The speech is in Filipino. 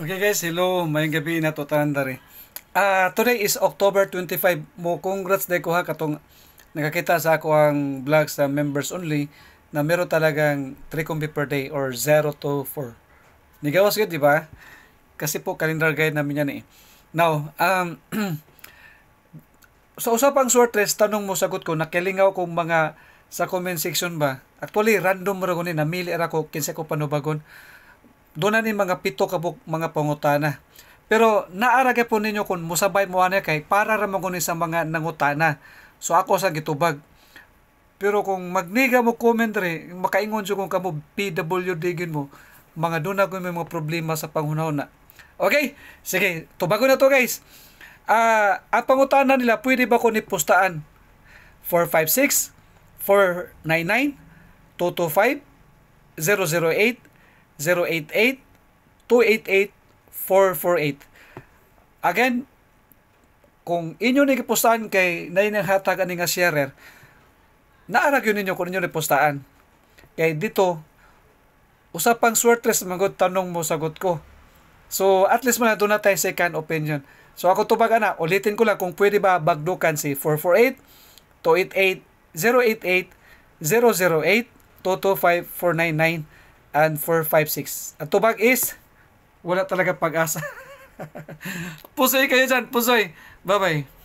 Okay guys, hello. May gabi na to tandari. Ah, uh, today is October 25. Mo congrats day ko ha katong nakakita sa ako ang vlog sa members only na meron talagang 3 combi per day or 0 to 4. Nigawas gud di ba? Kasi po calendar guide namin yan eh. Now, um, sa usapang sortres, tanong mo sagot ko, nakilingaw kong mga sa comment section ba? Actually, random mo ni namili ra ko, kinsa ko panubagon doon ni mga pito kabuk mga pangutana. Pero naaragay po ninyo kung musabay mo ana kay para ramon ko sa mga nangutana. So ako sa gitubag. Pero kung magniga mo comment re, makaingon siya kung kamo PWD gin mo, mga doon na may mga problema sa panghunaw na. Okay? Sige, tubago na to guys. Uh, ang pangutana nila, pwede ba ko ni postaan? 456, 499, 225, 008, 0988-288-448. Again, kung inyo ni gipostaan kay nay nang hatag ani nga sharer, naarag yun ninyo kung inyo ni Kay dito, usapang swertres magod tanong mo sagot ko. So at least man doon na tayo second opinion. So ako tubag ana, ulitin ko lang kung pwede ba bagdukan si 448 288 088 008 225 499 and 456. 5, 6. Ang tubag is, wala talaga pag-asa. pusoy kayo dyan, pusoy. Bye-bye.